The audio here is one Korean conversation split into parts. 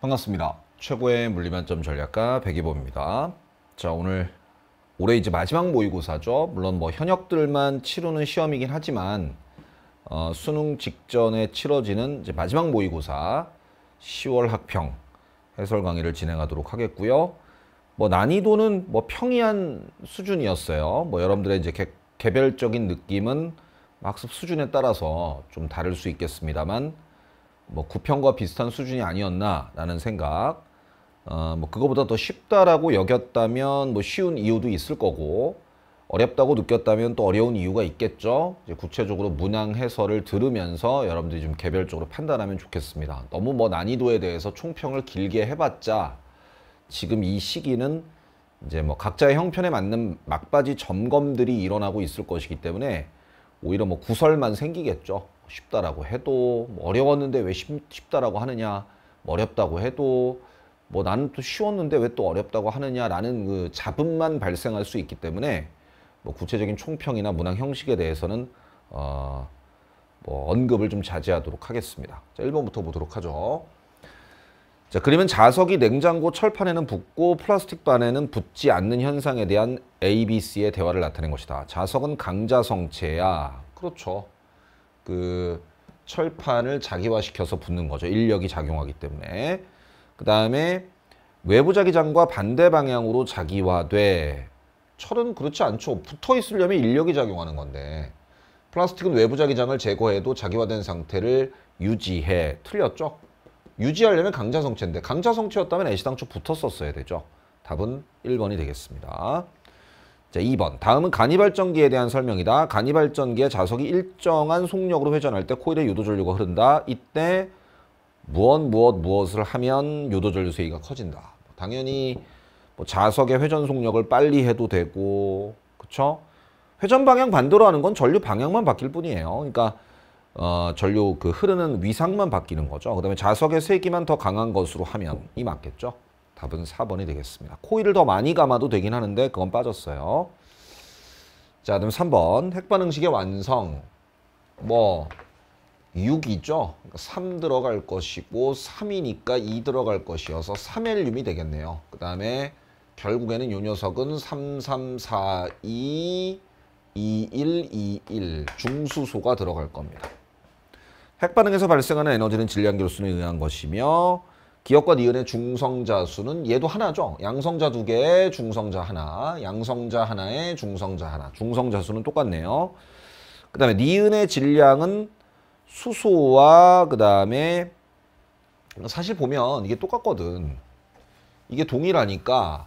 반갑습니다. 최고의 물리만점 전략가 백이범입니다. 자 오늘 올해 이제 마지막 모의고사죠. 물론 뭐 현역들만 치르는 시험이긴 하지만 어, 수능 직전에 치러지는 이제 마지막 모의고사 10월 학평 해설 강의를 진행하도록 하겠고요. 뭐 난이도는 뭐 평이한 수준이었어요. 뭐 여러분들의 이제 개, 개별적인 느낌은 뭐 학습 수준에 따라서 좀 다를 수 있겠습니다만 뭐 구평과 비슷한 수준이 아니었나라는 생각 어, 뭐 그거보다 더 쉽다라고 여겼다면 뭐 쉬운 이유도 있을 거고 어렵다고 느꼈다면 또 어려운 이유가 있겠죠. 이제 구체적으로 문항 해설을 들으면서 여러분들이 좀 개별적으로 판단하면 좋겠습니다. 너무 뭐 난이도에 대해서 총평을 길게 해봤자 지금 이 시기는 이제 뭐 각자의 형편에 맞는 막바지 점검들이 일어나고 있을 것이기 때문에 오히려 뭐 구설만 생기겠죠. 쉽다라고 해도 뭐 어려웠는데 왜 쉽다라고 하느냐 뭐 어렵다고 해도 뭐 나는 또 쉬웠는데 왜 또 어렵다고 하느냐라는 그 잡음만 발생할 수 있기 때문에 뭐 구체적인 총평이나 문항 형식에 대해서는 어, 뭐 언급을 좀 자제하도록 하겠습니다. 자, 1번부터 보도록 하죠. 자, 그러면 자석이 냉장고 철판에는 붙고 플라스틱 반에는 붙지 않는 현상에 대한 A, B, C의 대화를 나타낸 것이다. 자석은 강자성체야. 그렇죠. 그 철판을 자기화시켜서 붙는 거죠. 인력이 작용하기 때문에. 그 다음에 외부 자기장과 반대 방향으로 자기화돼. 철은 그렇지 않죠. 붙어 있으려면 인력이 작용하는 건데. 플라스틱은 외부 자기장을 제거해도 자기화된 상태를 유지해. 틀렸죠? 유지하려면 강자성체인데 강자성체였다면 애시당초 붙었었어야 되죠. 답은 1번이 되겠습니다. 자, 2번. 다음은 간이발전기에 대한 설명이다. 간이발전기의 자석이 일정한 속력으로 회전할 때코일의 유도전류가 흐른다. 이때 무엇 무엇 무엇을 하면 유도전류 세기가 커진다. 당연히 뭐 자석의 회전 속력을 빨리 해도 되고 그쵸? 회전 방향 반대로 하는 건 전류 방향만 바뀔 뿐이에요. 그러니까 어, 전류 그 흐르는 위상만 바뀌는 거죠. 그 다음에 자석의 세기만 더 강한 것으로 하면 이 맞겠죠. 답은 4번이 되겠습니다. 코일을 더 많이 감아도 되긴 하는데 그건 빠졌어요. 자, 그럼 3번 핵반응식의 완성. 뭐 6이죠. 3 그러니까 들어갈 것이고 3이니까 2 들어갈 것이어서 3헬륨이 되겠네요. 그 다음에 결국에는 요 녀석은 3342 2121 중수소가 들어갈 겁니다. 핵반응에서 발생하는 에너지는 질량계수는 의한 것이며 기업과 니은의 중성자 수는 얘도 하나죠. 양성자 두 개, 중성자 하나, 양성자 하나에 중성자 하나. 중성자 수는 똑같네요. 그 다음에 니은의 질량은 수소와 그 다음에 사실 보면 이게 똑같거든. 이게 동일하니까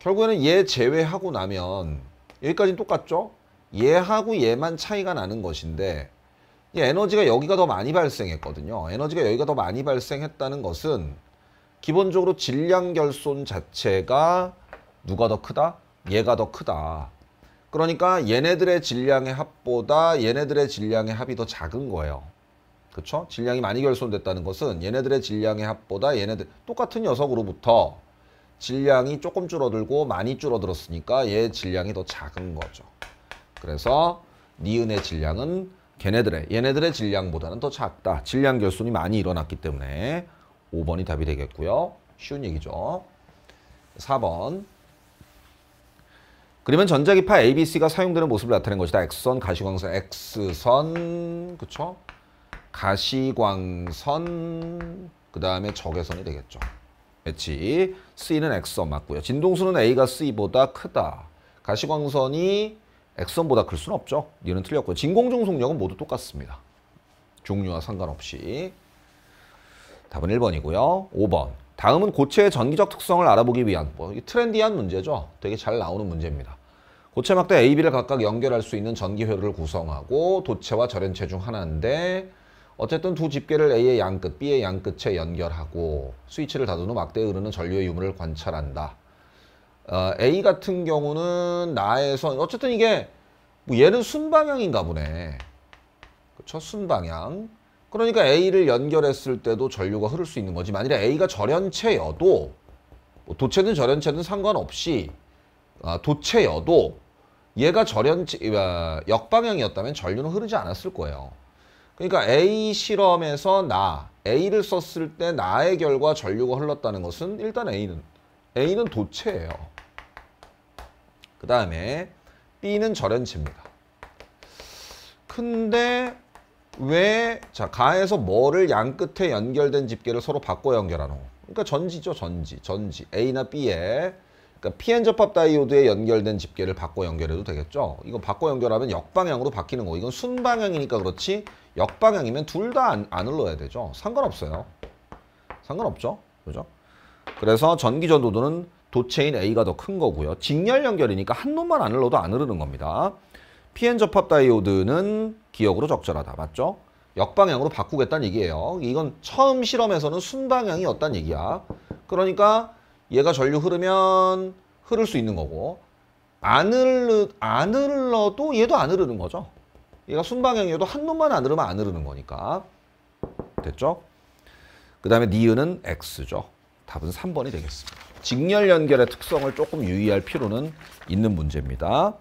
결국에는 얘 제외하고 나면 여기까지는 똑같죠? 얘하고 얘만 차이가 나는 것인데 이 에너지가 여기가 더 많이 발생했거든요. 에너지가 여기가 더 많이 발생했다는 것은 기본적으로 질량 결손 자체가 누가 더 크다? 얘가 더 크다. 그러니까 얘네들의 질량의 합보다 얘네들의 질량의 합이 더 작은 거예요. 그렇죠? 질량이 많이 결손됐다는 것은 얘네들의 질량의 합보다 얘네들 똑같은 녀석으로부터 질량이 조금 줄어들고 많이 줄어들었으니까 얘 질량이 더 작은 거죠. 그래서 니은의 질량은 걔네들의 얘네들의 질량보다는 더 작다. 질량 결손이 많이 일어났기 때문에 5번이 답이 되겠고요. 쉬운 얘기죠. 4번 그러면 전자기파 ABC가 사용되는 모습을 나타낸 것이다. X선, 가시광선, X선, 그쵸? 가시광선, 그 다음에 적외선이 되겠죠. 그치? C는 X선 맞고요. 진동수는 A가 C보다 크다. 가시광선이 엑선보다 클 수는 없죠. 니은 틀렸고 진공중 속력은 모두 똑같습니다. 종류와 상관없이 답은 1번이고요. 5번 다음은 고체의 전기적 특성을 알아보기 위한 뭐 트렌디한 문제죠. 되게 잘 나오는 문제입니다. 고체막대 A, B를 각각 연결할 수 있는 전기 회로를 구성하고 도체와 절연체 중 하나인데 어쨌든 두 집게를 A의 양끝, B의 양끝에 연결하고 스위치를 다둔 후 막대에 흐르는 전류의 유무를 관찰한다. 어, A 같은 경우는 나에선 어쨌든 이게 뭐 얘는 순방향인가 보네 그렇죠 순방향 그러니까 A를 연결했을 때도 전류가 흐를 수 있는 거지 만일에 A가 절연체여도 뭐 도체든 절연체든 상관없이 아, 도체여도 얘가 절연체 아, 역방향이었다면 전류는 흐르지 않았을 거예요 그러니까 A 실험에서 나 A를 썼을 때 나의 결과 전류가 흘렀다는 것은 일단 A는 A는 도체예요 그 다음에 B는 절연치입니다. 근데 왜, 자, 가에서 뭐를 양 끝에 연결된 집게를 서로 바꿔 연결하노? 는 그러니까 전지죠, 전지. 전지. A나 B에. 그러니까 PN 접합 다이오드에 연결된 집게를 바꿔 연결해도 되겠죠. 이거 바꿔 연결하면 역방향으로 바뀌는 거. 이건 순방향이니까 그렇지 역방향이면 둘 다 안, 안 흘러야 되죠. 상관없어요. 상관없죠. 그죠? 그래서 전기전도도는 도체인 A가 더 큰 거고요. 직렬 연결이니까 한 놈만 안 흘러도 안 흐르는 겁니다. PN 접합 다이오드는 기억으로 적절하다. 맞죠? 역방향으로 바꾸겠다는 얘기예요. 이건 처음 실험에서는 순방향이 어떤 얘기야. 그러니까 얘가 전류 흐르면 흐를 수 있는 거고 안, 흐르, 안 흘러도 얘도 안 흐르는 거죠. 얘가 순방향이어도 한 놈만 안 흐르면 안 흐르는 거니까. 됐죠? 그 다음에 니은은 X죠. 답은 3번이 되겠습니다. 직렬 연결의 특성을 조금 유의할 필요는 있는 문제입니다.